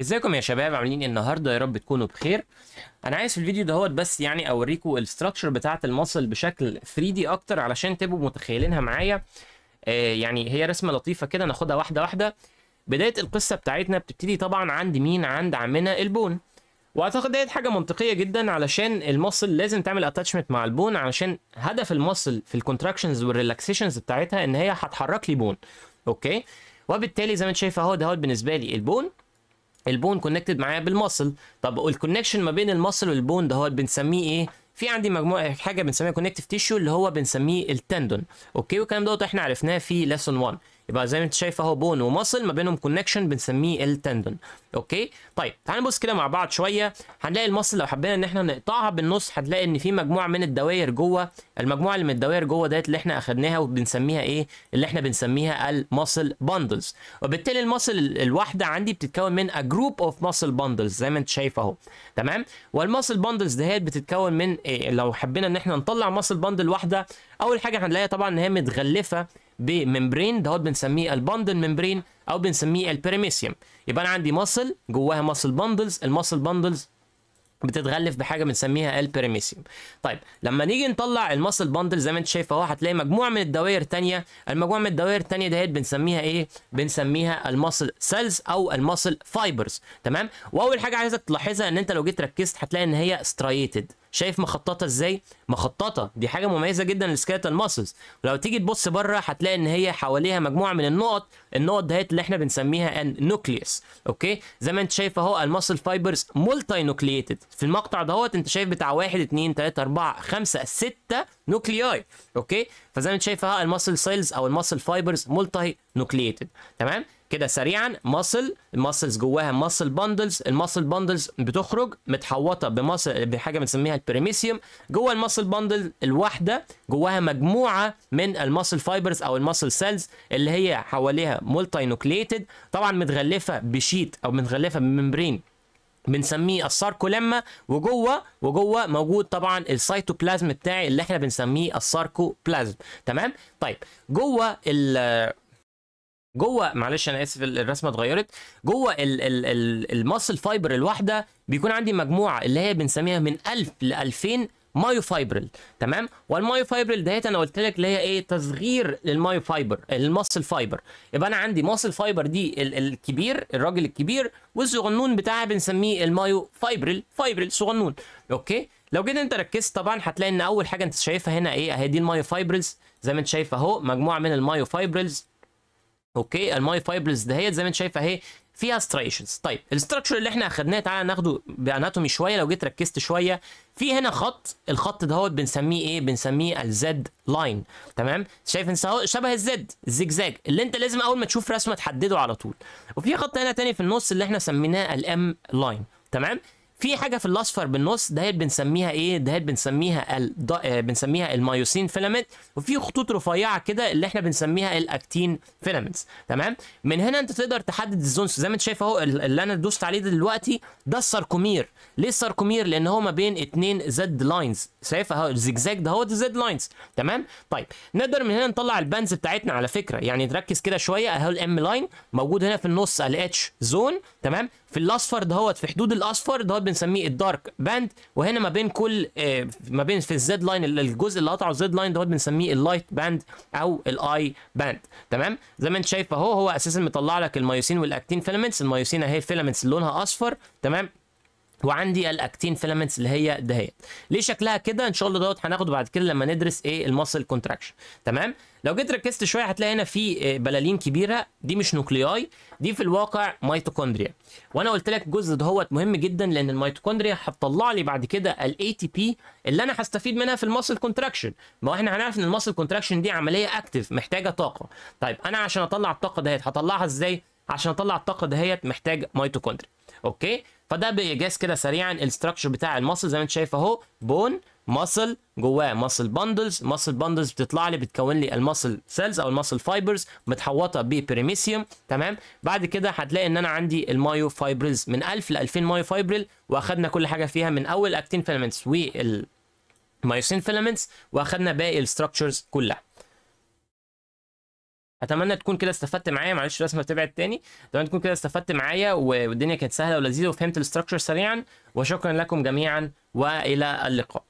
ازيكم يا شباب عاملين إيه النهارده يا رب تكونوا بخير انا عايز في الفيديو دهوت بس يعني اوريكم الاستراكشر بتاعه المصل بشكل 3 دي اكتر علشان تبقوا متخيلينها معايا آه يعني هي رسمه لطيفه كده ناخدها واحده واحده بدايه القصه بتاعتنا بتبتدي طبعا عند مين عند عمنا البون واعتقد ديت حاجه منطقيه جدا علشان المصل لازم تعمل اتاتشمنت مع البون علشان هدف المصل في الكونتراكشنز والريلاكسيشنز بتاعتها ان هي هتحرك لي بون اوكي وبالتالي زي ما انت شايف اهو دهوت بالنسبه لي البون البون كونكتد معايا بالمصل طب الكونكشن ما بين المصل والبون ده هو بنسميه ايه في عندي مجموعه حاجه بنسميها كونكتيف تيشو اللي هو بنسميه التندون اوكي والكلام دوت احنا عرفناه في ليسون 1 يبقى زي ما انت شايف اهو بون ومصل ما بينهم كونكشن بنسميه التندون اوكي طيب تعال نبص كده مع بعض شويه هنلاقي المصل لو حبينا ان احنا نقطعها بالنص هتلاقي ان في مجموعه من الدوائر جوه المجموعه اللي من الدوائر جوه ديت اللي احنا اخدناها وبنسميها ايه اللي احنا بنسميها المصل باندلز وبالتالي المصل الواحده عندي بتتكون من ا جروب اوف مصل باندلز زي ما انت شايف اهو تمام والمصل باندلز دهيت بتتكون من إيه لو حبينا ان احنا نطلع مصل باندل واحده اول حاجه هنلاقيها طبعا ان هي متغلفه بممبرين دهوت بنسميه البندل ممبرين او بنسميه البريميسيوم يبقى انا عندي ماسل جواها ماسل باندلز الماسل باندلز بتتغلف بحاجه بنسميها البريميسيوم طيب لما نيجي نطلع الماسل بندل زي ما انت شايف اهو هتلاقي مجموعه من الدوائر الثانيه المجموعه من الدوائر الثانيه دهيت بنسميها ايه بنسميها الماسل سيلز او الماسل فايبرز تمام واول حاجه عايزك تلاحظها ان انت لو جيت ركزت هتلاقي ان هي سترايتد شايف مخططه ازاي مخططه دي حاجه مميزه جدا للسكيلتال ماسلز ولو تيجي تبص بره هتلاقي ان هي حواليها مجموعه من النقط النقط دهيت اللي احنا بنسميها النوكليوس اوكي زي ما انت شايف اهو الماسل فايبرز مولتي نوكليتد في المقطع دهوت انت شايف بتاع 1 2 3 4 5 6 نوكلياي اوكي فزي ما انت شايفه الماسل سيلز او الماسل فايبرز ملتي نوكليتد تمام كده سريعا ماسل الماسلز جواها ماسل باندلز الماسل باندلز بتخرج متحوطه بمسل بحاجه بنسميها البريميسيوم جوه الماسل باندل الواحده جواها مجموعه من الماسل فايبرز او الماسل سيلز اللي هي حواليها ملتي نوكليتد طبعا متغلفه بشيت او متغلفه بممبرين بنسميه الساركولاما وجوه وجوه موجود طبعا السيتوبلازم بتاعي اللي احنا بنسميه الساركوبلازم تمام طيب جوه ال جوه معلش انا اسف الرسمه اتغيرت جوه الماسل فايبر الواحده بيكون عندي مجموعه اللي هي بنسميها من 1000 ل 2000 مايوفايبرل تمام والمايوفايبرل ديت انا قلت لك اللي هي ايه تصغير للمايوفايبر المصل فايبر يبقى انا عندي مصل فايبر دي ال الكبير الراجل الكبير والصغنون بتاعها بنسميه المايوفايبرل فايبرل صغنون اوكي لو جيت انت ركزت طبعا هتلاقي ان اول حاجه انت شايفها هنا ايه اهي دي المايوفايبرلز زي ما انت شايف اهو مجموعه من المايوفايبرلز اوكي المايوفايبرلز دهيت زي ما انت شايف اهي فيها استريشنز طيب الاستراكشر اللي احنا اخدناه تعالى ناخده باناتومي شويه لو جيت ركزت شويه في هنا خط الخط دهوت بنسميه ايه بنسميه الزد لاين تمام شايف ان شبه الزد الزجزاج اللي انت لازم اول ما تشوف رسمه تحدده على طول وفي خط هنا تاني في النص اللي احنا سميناه الام لاين تمام في حاجه في الاصفر بالنص دهيت بنسميها ايه دهيت بنسميها ال... ده... آه، بنسميها المايوسين فيلامنت وفي خطوط رفيعه كده اللي احنا بنسميها الاكتين فيلامنتس تمام من هنا انت تقدر تحدد الزون زي ما انت شايف اهو اللي انا دوست عليه دلوقتي ده الساركومير ليه الساركومير لان هو ما بين اتنين زد لاينز شايف اهو الزجزاج ده هو الزد لاينز تمام طيب نقدر من هنا نطلع البانز بتاعتنا على فكره يعني تركز كده شويه اهو الام لاين موجود هنا في النص الاتش زون تمام في الاصفر دهوت في حدود الاصفر دهوت بنسميه الدارك باند وهنا ما بين كل آه، ما بين في الزد لاين الجزء اللي قطعه الزد لاين دوت بنسميه اللايت باند او الاي باند تمام زي ما انت شايف اهو هو اساسا مطلع لك الميوسين والاكتين فيلمنتس الميوسين اهي فيلامنتس لونها اصفر تمام وعندي الاكتين فيلمنتس اللي هي دهيت ليه شكلها كده ان شاء الله دوت هناخده بعد كده لما ندرس ايه المسل كونتراكشن تمام لو جيت ركزت شويه هتلاقي هنا في آه، بلالين كبيره دي مش نوكلياي دي في الواقع ميتوكوندريا وانا قلت لك الجزء دهوت مهم جدا لان الميتوكوندريا هتطلع لي بعد كده الاي تي بي اللي انا هستفيد منها في المسل كونتراكشن ما احنا هنعرف ان المسل كونتراكشن دي عمليه اكتف محتاجه طاقه طيب انا عشان اطلع الطاقه دهيت هطلعها ازاي عشان اطلع الطاقه دهيت محتاج ميتوكوندريا اوكي فده بايجاز كده سريعا الاستراكشر بتاع الماسل زي ما انت شايف اهو بون ماسل جواه ماسل باندلز ماسل باندلز بتطلع لي بتكون لي الماسل سيلز او الماسل فايبرز متحوطه ببريميسيوم تمام بعد كده هتلاقي ان انا عندي المايو فايبرز من 1000 ل 2000 مايو فايبرل واخدنا كل حاجه فيها من اول اكتين فيلمنتس والمايوسين فيلمنتس واخدنا باقي الستراكشرز كلها اتمنى تكون كده استفدت معايا معلش الرسمه بتبعد تاني اتمنى تكون كده استفدت معايا والدنيا كانت سهله ولذيذه وفهمت الاستراكشر سريعا وشكرا لكم جميعا والى اللقاء